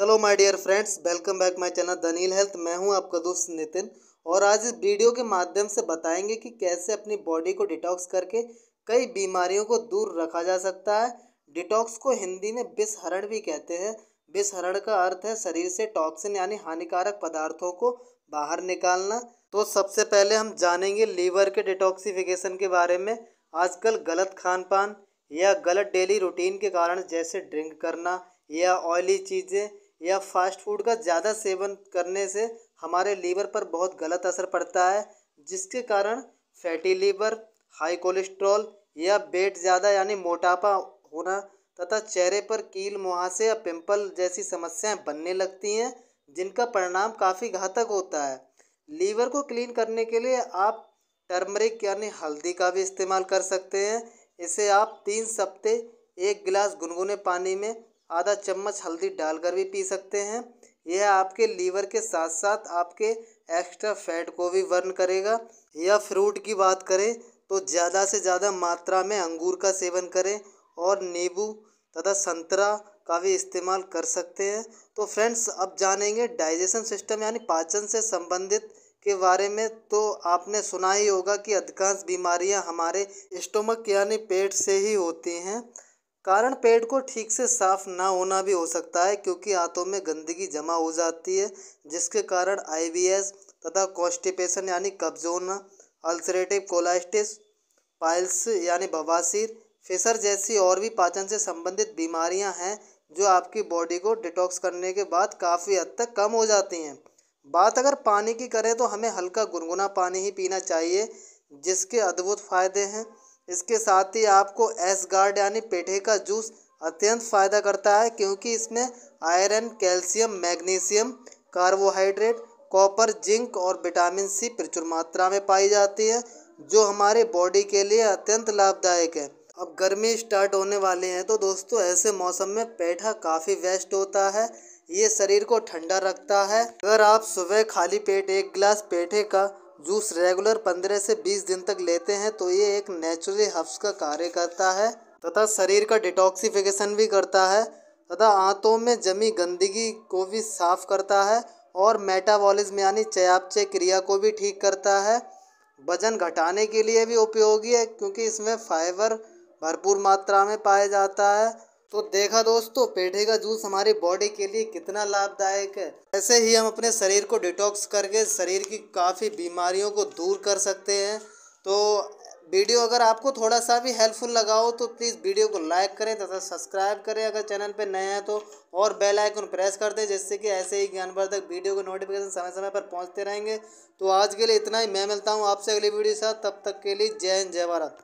hello my dear friends welcome back my channel दनील health मैं हूं आपका दोस्त नितिन और आज इस वीडियो के माध्यम से बताएंगे कि कैसे अपनी बॉडी को डिटॉक्स करके कई बीमारियों को दूर रखा जा सकता है डिटॉक्स को हिंदी में विषहरण भी कहते हैं विषहरण का अर्थ है शरीर से टॉक्सिन यानी हानिकारक पदार्थों को बाहर निकालना तो सबसे पहले हम जानेंगे लीवर के डिटॉक्सीफिकेशन के बारे में आजकल गलत खान पान या गलत डेली रूटीन के कारण जैसे ड्रिंक करना या ऑयली चीज़ें या फास्ट फूड का ज़्यादा सेवन करने से हमारे लीवर पर बहुत गलत असर पड़ता है जिसके कारण फैटी लीवर हाई कोलेस्ट्रॉल या वेट ज़्यादा यानी मोटापा होना तथा चेहरे पर कील मुहासे या पिंपल जैसी समस्याएं बनने लगती हैं जिनका परिणाम काफ़ी घातक होता है लीवर को क्लीन करने के लिए आप टर्मरिक यानी हल्दी का भी इस्तेमाल कर सकते हैं इसे आप तीन सप्ते एक गिलास गुनगुने पानी में आधा चम्मच हल्दी डालकर भी पी सकते हैं यह आपके लीवर के साथ साथ आपके एक्स्ट्रा फैट को भी बर्न करेगा या फ्रूट की बात करें तो ज़्यादा से ज़्यादा मात्रा में अंगूर का सेवन करें और नींबू तथा संतरा का भी इस्तेमाल कर सकते हैं तो फ्रेंड्स अब जानेंगे डाइजेशन सिस्टम यानी पाचन से संबंधित के बारे में तो आपने सुना ही होगा कि अधिकांश बीमारियां हमारे स्टोमक यानी पेट से ही होती हैं कारण पेट को ठीक से साफ ना होना भी हो सकता है क्योंकि आंतों में गंदगी जमा हो जाती है जिसके कारण आई तथा कॉन्स्टिपेशन यानी कब्ज होना अल्सरेटिव कोलास्टिस पाइल्स यानी बवासीर फिसर जैसी और भी पाचन से संबंधित बीमारियां हैं जो आपकी बॉडी को डिटॉक्स करने के बाद काफ़ी हद तक कम हो जाती हैं बात अगर पानी की करें तो हमें हल्का गुनगुना पानी ही पीना चाहिए जिसके अद्भुत फ़ायदे हैं इसके साथ ही आपको एस गार्ड यानी पेठे का जूस अत्यंत फ़ायदा करता है क्योंकि इसमें iron calcium magnesium carbohydrate copper zinc और विटामिन सी प्रचुर मात्रा में पाई जाती है जो हमारे बॉडी के लिए अत्यंत लाभदायक है अब गर्मी स्टार्ट होने वाले हैं तो दोस्तों ऐसे मौसम में पेठा काफ़ी वेस्ट होता है ये शरीर को ठंडा रखता है अगर आप सुबह खाली पेट एक गिलास पेठे का जूस रेगुलर 15 से 20 दिन तक लेते हैं तो ये एक नेचुरली हफ्स का कार्य करता है तथा शरीर का डिटॉक्सिफिकेशन भी करता है तथा आंतों में जमी गंदगी को भी साफ करता है और मेटाबॉलिज्म यानी चयापचय क्रिया को भी ठीक करता है वजन घटाने के लिए भी उपयोगी है क्योंकि इसमें फाइबर भरपूर मात्रा में पाया जाता है तो देखा दोस्तों पेठे का जूस हमारे बॉडी के लिए कितना लाभदायक है ऐसे ही हम अपने शरीर को डिटॉक्स करके शरीर की काफ़ी बीमारियों को दूर कर सकते हैं तो वीडियो अगर आपको थोड़ा सा भी हेल्पफुल लगा हो तो प्लीज़ वीडियो को लाइक करें तथा सब्सक्राइब करें अगर चैनल पर नए हैं तो और बेल आइकन प्रेस कर दें जिससे कि ऐसे ही ज्ञानवर्धक वीडियो के नोटिफिकेशन समय समय पर पहुंचते रहेंगे तो आज के लिए इतना ही मैं मिलता हूं आपसे अगली वीडियो के साथ तब तक के लिए जय हिंद जय भारत